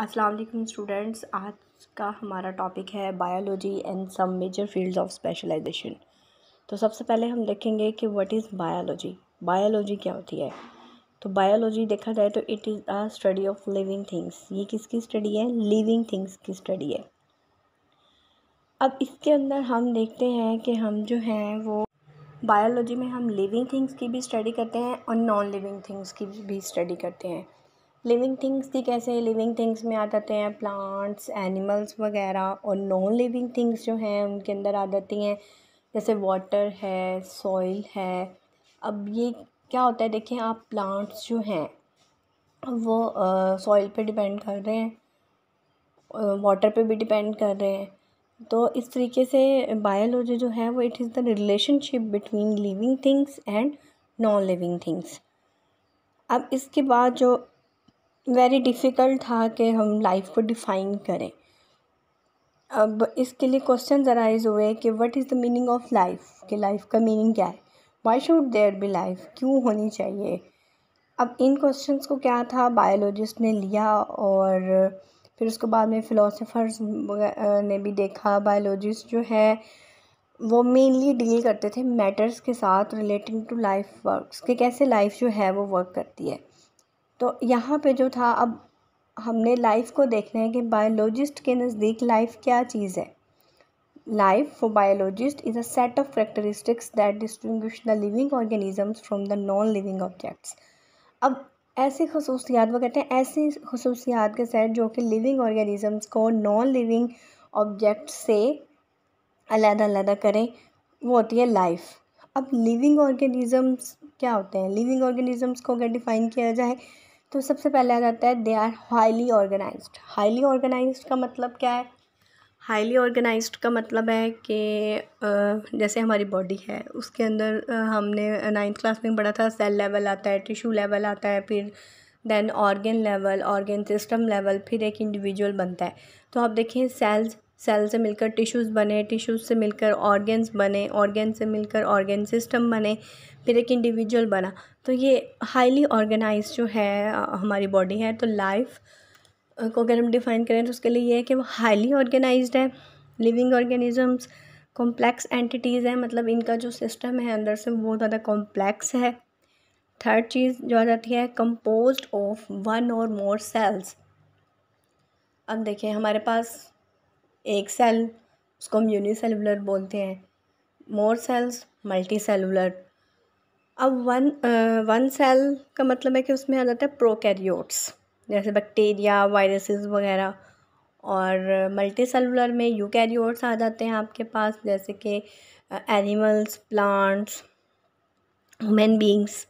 अस्सलाम वालेकुम स्टूडेंट्स आज का हमारा टॉपिक है biology and some major fields of specialisation तो सबसे पहले हम देखेंगे कि व्हाट इज़ बायोलॉजी बायोलॉजी क्या होती है तो बायोलॉजी देखा जाए तो it is a study of living things ये किसकी स्टडी है लिविंग थिंग्स की स्टडी है अब इसके अंदर हम देखते हैं कि हम जो हैं वो बायोलॉजी में हम लिविंग थिंग्स की भी स्टडी करते हैं और नॉन लिविंग थिंग्स की भी स्टडी करते हैं लिविंग थिंग्स थी कैसे लिविंग थिंग्स में आ जाते हैं प्लांट्स एनिमल्स वगैरह और नॉन लिविंग थिंग्स जो हैं उनके अंदर आ जाती हैं जैसे वाटर है सॉइल है अब ये क्या होता है देखें आप प्लांट्स जो हैं वो सॉइल पे डिपेंड कर रहे हैं वाटर पे भी डिपेंड कर रहे हैं तो इस तरीके से बायोलॉजी जो है वो it is the relationship between living things and non living things अब इसके बाद जो वेरी डिफ़िकल्ट था कि हम लाइफ को डिफ़ाइन करें अब इसके लिए क्वेश्चन अराइज हुए कि what is the meaning of life कि लाइफ का मीनिंग क्या है why should there be life क्यों होनी चाहिए अब इन क्वेश्चंस को क्या था बायोलॉजिस्ट ने लिया और फिर उसके बाद में फ़िलोसोफर्स ने भी देखा बायोलॉजिस्ट जो है वो मेनली डील करते थे मैटर्स के साथ रिलेटिंग टू लाइफ वर्क्स कि कैसे लाइफ जो है वो वर्क करती है तो यहाँ पे जो था अब हमने लाइफ को देखना है कि बायोलॉजिस्ट के नज़दीक लाइफ क्या चीज़ है life for biologist is a set of characteristics that distinguish the living organisms from the non living objects अब ऐसी खसूसियात वो कहते हैं ऐसी खसूसियात के सेट जो कि लिविंग ऑर्गेनिज़म्स को नॉन लिविंग ऑब्जेक्ट से अलहदा करें वो होती है लाइफ अब लिविंग ऑर्गेनिज़म्स क्या होते हैं लिविंग ऑर्गेनिज़म्स को अगर डिफ़ाइन किया जाए तो सबसे पहले आ जाता है they are highly organise highly organise का मतलब क्या है हाईली ऑर्गेनाइज का मतलब है कि जैसे हमारी बॉडी है उसके अंदर हमने नाइन्थ क्लास में पढ़ा था सेल लेवल आता है टिश्यू लेवल आता है फिर then organ level organ system level फिर एक इंडिविजुअल बनता है तो आप देखें सेल्स सेल से मिलकर टिश्यूज़ बने टिश्यूज़ से मिलकर ऑर्गेन्स बने ऑर्गेन से मिलकर ऑर्गेन सिस्टम बने फिर एक इंडिविजुअल बना तो ये हाईली ऑर्गेनाइज जो है हमारी बॉडी है तो लाइफ को अगर हम डिफ़ाइन करें तो उसके लिए ये है कि वो हाईली ऑर्गेनाइज है लिविंग ऑर्गेनिजम्स कॉम्प्लेक्स एंटिटीज़ हैं मतलब इनका जो सिस्टम है अंदर से बहुत ज़्यादा कॉम्प्लेक्स है थर्ड चीज़ जो आ जाती है कंपोज ऑफ वन और मोर सेल्स अब देखिए हमारे पास एक सेल उसको हम यूनिसेलुलर बोलते हैं मोर सेल्स मल्टी सेलुलर अब वन वन सेल का मतलब है कि उसमें आ जाता है प्रोकैरियोट्स जैसे बैक्टीरिया वायरसेस वगैरह और मल्टी सेलुलर में यूकैरियोट्स आ जाते हैं आपके पास जैसे कि एनिमल्स प्लांट्स ह्यूमन बींग्स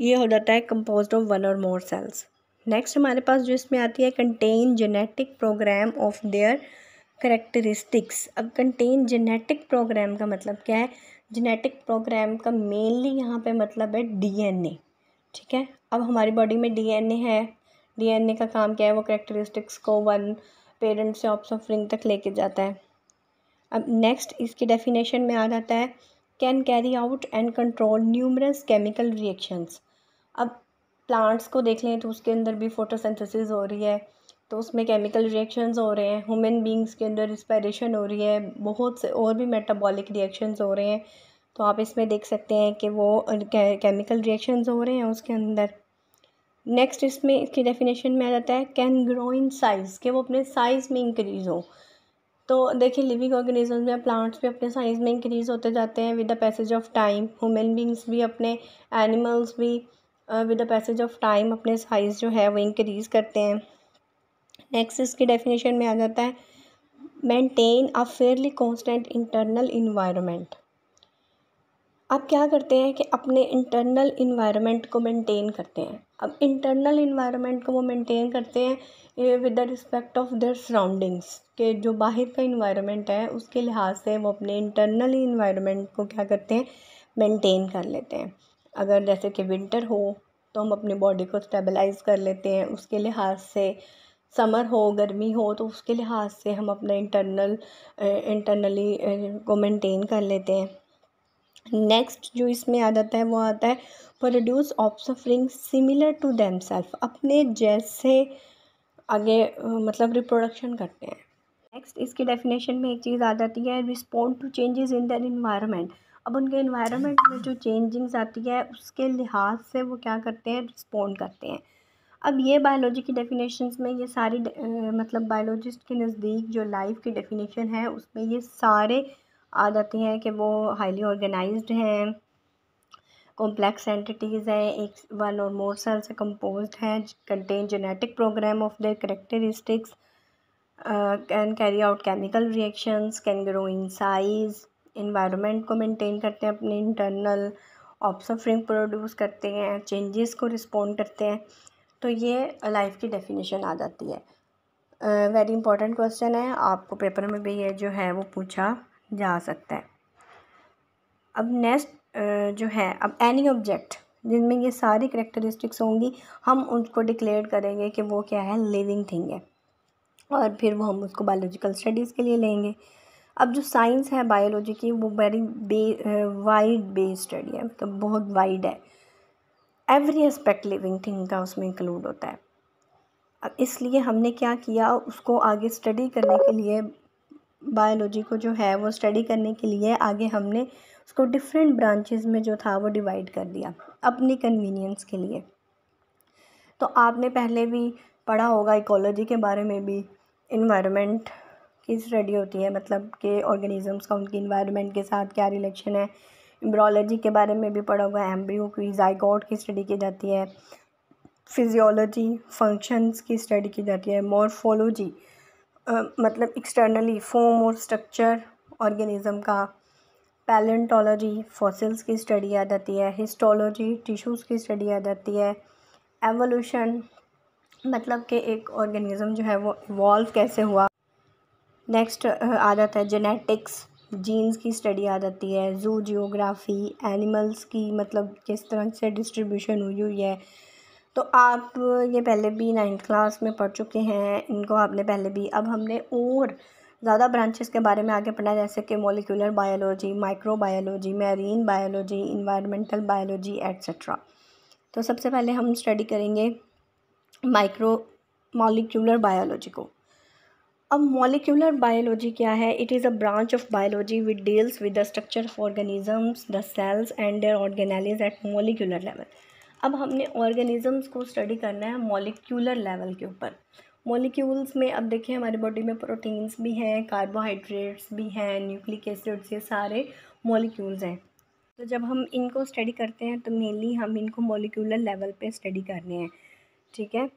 ये हो जाता है कंपोज ऑफ वन और मोर सेल्स नेक्स्ट हमारे पास जो इसमें आती है contain genetic programme of their characteristics अब कंटेन जेनेटिक प्रोग्राम का मतलब क्या है जेनेटिक प्रोग्राम का मेनली यहाँ पे मतलब है डीएनए ठीक है अब हमारी बॉडी में डीएनए है डीएनए का काम क्या है वो करेक्टरिस्टिक्स को वन पेरेंट से ऑप्स ऑफ रिंग तक लेके जाता है अब नेक्स्ट इसकी डेफिनेशन में आ जाता है can carry out and control numerous chemical reactions अब प्लांट्स को देख लें तो उसके अंदर भी फोटोसेंथिस हो रही है तो उसमें केमिकल रिएक्शंस हो रहे हैं ह्यूमन बींग्स के अंदर रिस्पायरेशन हो रही है बहुत से और भी मेटाबॉलिक रिएक्शंस हो रहे हैं तो आप इसमें देख सकते हैं कि वो केमिकल रिएक्शंस हो रहे हैं उसके अंदर नेक्स्ट इसमें इसकी डेफिनेशन में आ जाता है कैन ग्रो इन साइज़ के वो अपने साइज़ में इंक्रीज़ हो तो देखिए लिविंग ऑर्गेनिजम्स में प्लांट्स भी अपने साइज़ में इंक्रीज़ होते जाते हैं with the passage of time human beings भी अपने एनिमल्स भी with the passage of time अपने साइज़ जो है वो इंक्रीज़ करते हैं नेक्स्ट की डेफिनेशन में आ जाता है maintain a fairly constant internal environment आप क्या करते हैं कि अपने इंटरनल इन्वायरमेंट को मेंटेन करते हैं अब इंटरनल इन्वायरमेंट को वो मेंटेन करते हैं with the respect of their surroundings के जो बाहर का इन्वायरमेंट है उसके लिहाज से वो अपने इंटरनल इन्वायरमेंट को क्या करते हैं मेंटेन कर लेते हैं अगर जैसे कि विंटर हो तो हम अपनी बॉडी को स्टेबलाइज़ कर लेते हैं उसके लिहाज से समर हो गर्मी हो तो उसके लिहाज से हम अपना इंटरनल इंटरनली को मेंटेन कर लेते हैं नेक्स्ट जो इसमें आ जाता है वो आता है produce offspring similar to them self अपने जैसे आगे मतलब रिप्रोडक्शन करते हैं नेक्स्ट इसकी डेफिनेशन में एक चीज़ आ जाती है respond to changes in their environment अब उनके इन्वायरमेंट में जो चेंजिंग्स आती है उसके लिहाज से वो क्या करते हैं रिस्पॉन्ड करते हैं अब ये बायोलॉजी की डेफिनेशंस में ये सारी मतलब बायोलॉजिस्ट के नज़दीक जो लाइफ की डेफिनेशन है उसमें ये सारे आ जाते हैं कि वो हाईली ऑर्गेनाइज हैं कॉम्प्लेक्स एंटिटीज़ हैं एक वन और मोर सेल से कम्पोज हैं contain genetic programme of the characteristics can carry out chemical reactions can grow in size environment को मेंटेन करते हैं अपने इंटरनल ऑब्सफरिंग प्रोड्यूस करते हैं चेंजेस को रिस्पॉन्ड करते हैं तो ये लाइफ की डेफिनेशन आ जाती है वेरी इंपॉर्टेंट क्वेश्चन है आपको पेपर में भी ये जो है वो पूछा जा सकता है अब नेक्स्ट uh, जो है अब एनी ऑब्जेक्ट जिनमें ये सारी करेक्टरिस्टिक्स होंगी हम उनको डिक्लेयर करेंगे कि वो क्या है लिविंग थिंग है और फिर वो हम उसको बायोलॉजिकल स्टडीज़ के लिए लेंगे अब जो साइंस है बायोलॉजी की वो very bay wide based study है मतलब तो बहुत वाइड है एवरी एस्पेक्ट लिविंग थिंग का उसमें इंक्लूड होता है अब इसलिए हमने क्या किया उसको आगे स्टडी करने के लिए बायोलॉजी को जो है वो स्टडी करने के लिए आगे हमने उसको डिफरेंट ब्रांचेस में जो था वो डिवाइड कर दिया अपनी कन्वीनियंस के लिए तो आपने पहले भी पढ़ा होगा इकोलॉजी के बारे में भी इन्वायरमेंट की स्टडी होती है मतलब के ऑर्गेनिजम्स का उनकी इन्वायरमेंट के साथ क्या रिलेक्शन है एम्ब्रॉलोजी के बारे में भी पढ़ा होगा एम्ब्रियो की जाइगॉट की स्टडी की जाती है फिजियोलॉजी फंक्शंस की स्टडी की जाती है मॉर्फोलॉजी मतलब एक्सटर्नली फॉर्म और स्ट्रक्चर ऑर्गेनिज्म का पैलेंटोलॉजी फॉसिल्स की स्टडी आ जाती है हिस्टोलॉजी टिश्यूज़ की स्टडी आ जाती है एवोल्यूशन मतलब कि एक ऑर्गेनिज़म जो है वो इवॉल्व कैसे हुआ नेक्स्ट आ जाता है जेनेटिक्स जीन्स की स्टडी आ जाती है ज़ू जियोग्राफ़ी एनिमल्स की मतलब किस तरह से डिस्ट्रीब्यूशन हुई हुई है तो आप ये पहले भी नाइन्थ क्लास में पढ़ चुके हैं इनको आपने पहले भी अब हमने और ज़्यादा ब्रांचेस के बारे में आगे पढ़ना जैसे कि molecular biology microbiology marine biology environmental biology etcetera तो सबसे पहले हम स्टडी करेंगे माइक्रो मॉलिक्यूलर बायोलॉजी को अब मॉलिक्यूलर बायोलॉजी क्या है it is a branch of biology with deals with the structure of organisms the cells and their organise at molecular level अब हमने ऑर्गेनिजम्स को स्टडी करना है मॉलिक्यूलर लेवल के ऊपर मोलिक्यूल्स में अब देखिए हमारे बॉडी में प्रोटीन्स भी हैं कार्बोहाइड्रेट्स भी हैं न्यूक्लिक एसिड्स ये सारे मोलिक्यूल्स हैं तो जब हम इनको स्टडी करते हैं तो मेनली हम इनको मॉलिक्यूलर लेवल पे स्टडी कर रहे हैं ठीक है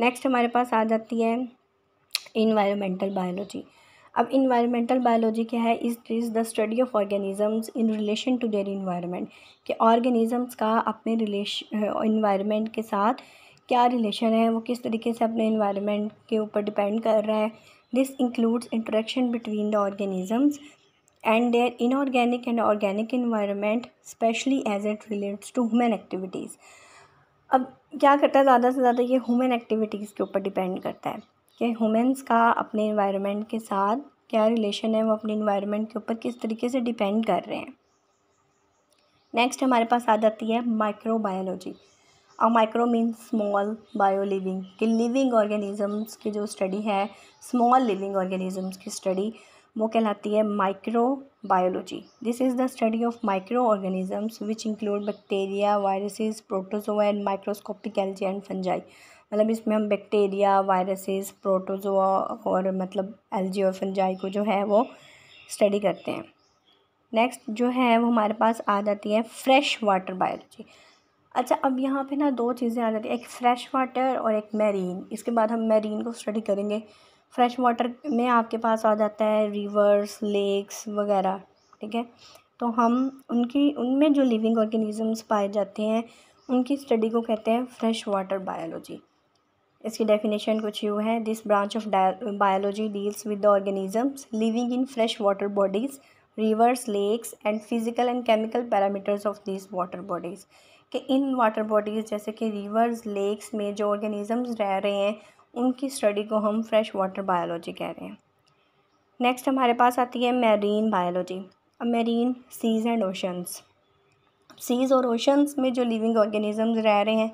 नेक्स्ट हमारे पास आ जाती है इन्वायरमेंटल बायोलॉजी अब इन्वायरमेंटल बायोलॉजी क्या है is is the study of organisms in relation to their environment कि ऑर्गेनिजम्स का अपने रिलेशन इन्वायरमेंट के साथ क्या रिलेशन है वो किस तरीके से अपने इन्वायरमेंट के ऊपर डिपेंड कर रहा है this includes interaction between the organisms and their inorganic and organic environment specially as it relates to human activities अब क्या करता है ज़्यादा से ज़्यादा ये हुमेन एक्टिविटीज़ के ऊपर डिपेंड करता है कि हुमेंस का अपने इन्वायरमेंट के साथ क्या रिलेशन है वो अपने इन्वायरमेंट के ऊपर किस तरीके से डिपेंड कर रहे हैं नेक्स्ट हमारे पास आ जाती है माइक्रोबायोलॉजी और micro mean small bio living कि लिविंग ऑर्गेनिज़म्स की जो स्टडी है स्मॉल लिविंग ऑर्गेनिज़म्स की स्टडी वो कहलाती है microbiology this is the study of microorganisms which include bacteria viruses protozoa and microscopic algae and fungi मतलब इसमें हम बैक्टीरिया वायरसेस प्रोटोजोआ और मतलब एल्जी और फंजाई को जो है वो स्टडी करते हैं नेक्स्ट जो है वो हमारे पास आ जाती है फ्रेश वाटर बायोलॉजी अच्छा अब यहाँ पे ना दो चीज़ें आ जाती है एक फ़्रेश वाटर और एक मैरीन इसके बाद हम मैरीन को स्टडी करेंगे फ्रेश वाटर में आपके पास आ जाता है रिवर्स लेक्स वगैरह ठीक है तो हम उनकी उनमें जो लिविंग ऑर्गेनिज़म्स पाए जाते हैं उनकी स्टडी को कहते हैं फ्रेश वाटर बायोलॉजी इसकी डेफिनेशन कुछ यू है this branch of biology deals with the organisms living in fresh water bodies rivers lakes and physical and chemical parameters of this water bodies कि इन वाटर बॉडीज़ जैसे कि रिवर्स लेक्स में जो ऑर्गेनिजम्स रह रहे हैं उनकी स्टडी को हम फ्रेश वाटर बायोलॉजी कह रहे हैं नेक्स्ट हमारे पास आती है मैरीन बायोलॉजी अब marine seas and oceans seas और ओशंस में जो लिविंग ऑर्गेनिजम्स रह रहे हैं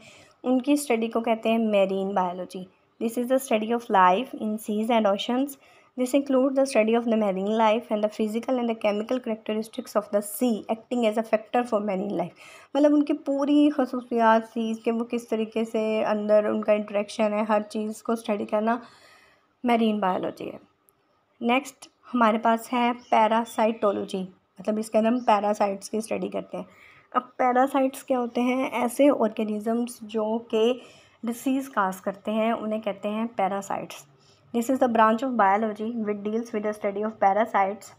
उनकी स्टडी को कहते हैं marine biology this is the study of life in seas and oceans This includes the study of the marine life and the physical and the chemical characteristics of the sea acting as a factor for marine life. मतलब उनकी पूरी खसूसियात seize के वो किस तरीके से अंदर उनका इंट्रैक्शन है हर चीज़ को स्टडी करना मैरीन बायोलॉजी है नेक्स्ट हमारे पास है पैरासाइटोलॉजी मतलब इसके अंदर हम पैरासाइट्स की स्टडी करते हैं अब पैरासाइट्स क्या होते हैं ऐसे ऑर्गेनिज़म्स जो कि डिसीज़ काज करते हैं उन्हें कहते हैं parasites this is the branch of biology with deals with the study of parasites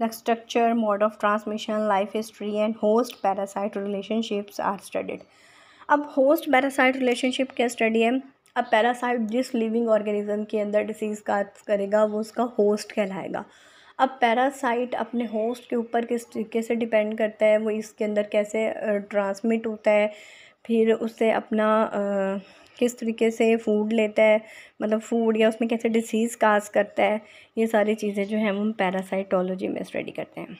like structure mode of transmission life history and host parasite relationships are studied अब होस्ट पैरासाइट रिलेशनशिप क्या study है अब parasite जिस living organism के अंदर disease का करेगा वो उसका होस्ट कहलाएगा अब पैरासाइट अपने होस्ट के ऊपर किस तरीके से डिपेंड करता है वो इसके अंदर कैसे ट्रांसमिट होता है फिर उससे अपना किस तरीके से फूड लेता है मतलब फूड या उसमें कैसे डिसीज़ काज करता है ये सारी चीज़ें जो हैं हम पैरासाइटोलॉजी में स्टडी करते हैं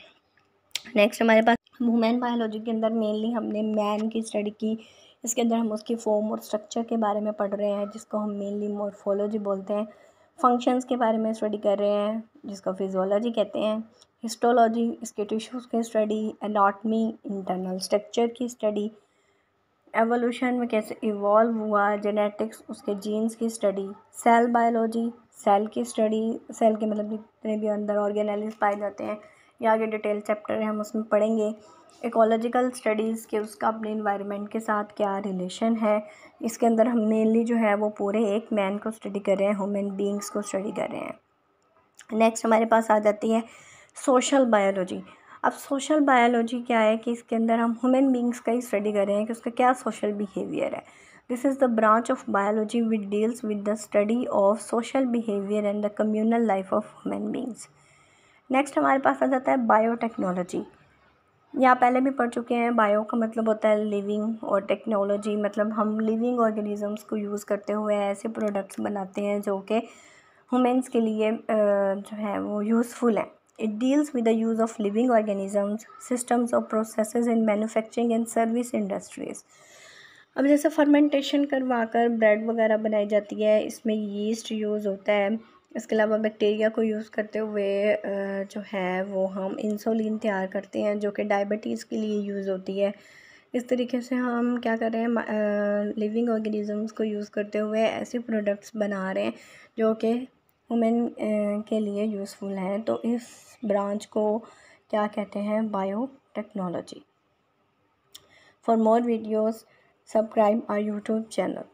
नेक्स्ट हमारे पास वुमेन बायोलॉजी के अंदर मेनली हमने मैन की स्टडी की इसके अंदर हम उसकी फॉर्म और स्ट्रक्चर के बारे में पढ़ रहे हैं जिसको हम मेनली मोर्फोलॉजी बोलते हैं फंक्शंस के बारे में स्टडी कर रहे हैं जिसको फिजोलॉजी कहते हैं हिस्टोलॉजी इसके टिश्यूज़ की स्टडी एनाटमी इंटरनल स्ट्रक्चर की स्टडी एवोल्यूशन में कैसे इवॉल्व हुआ जेनेटिक्स उसके जीन्स की स्टडी सेल बायोलॉजी सेल की स्टडी सेल के मतलब जितने भी अंदर ऑर्गेनाइज पाए जाते हैं या आगे डिटेल चैप्टर है हम उसमें पढ़ेंगे इकोलॉजिकल स्टडीज़ के उसका अपने इन्वायरमेंट के साथ क्या रिलेशन है इसके अंदर हम मेनली जो है वो पूरे एक मैन को स्टडी कर रहे हैं ह्यूमन बींग्स को स्टडी कर रहे हैं नेक्स्ट हमारे पास आ जाती है सोशल बायोलॉजी अब सोशल बायोलॉजी क्या है कि इसके अंदर हम ह्यूमन बींग्स का ही स्टडी कर रहे हैं कि उसका क्या सोशल बिहेवियर है this is the branch of biology which deals with the study of social behaviour and the communal life of human beings next हमारे पास आ जाता है बायोटेक्नोलॉजी यहाँ पहले भी पढ़ चुके हैं बायो का मतलब होता है लिविंग और टेक्नोलॉजी मतलब हम लिविंग ऑर्गेनिजम्स को यूज़ करते हुए ऐसे प्रोडक्ट्स बनाते हैं जो कि हुमेंस के लिए जो है वो यूज़फुल हैं It deals with the use of living organisms, systems or processes in manufacturing and service industries. अब जैसे फर्मेंटेशन करवा कर ब्रेड वगैरह बनाई जाती है इसमें यीस्ट यूज़ होता है इसके अलावा बैक्टीरिया को यूज़ करते हुए जो है वो हम इंसुलिन तैयार करते हैं जो कि डायबिटीज़ के लिए यूज़ होती है इस तरीके से हम क्या कर रहे हैं लिविंग ऑर्गेनिज़म्स को यूज़ करते हुए ऐसे प्रोडक्ट्स बना रहे हैं जो कि वुमेन eh, के लिए यूज़फुल है तो इस ब्रांच को क्या कहते हैं biotechnology for more videos subscribe our YouTube channel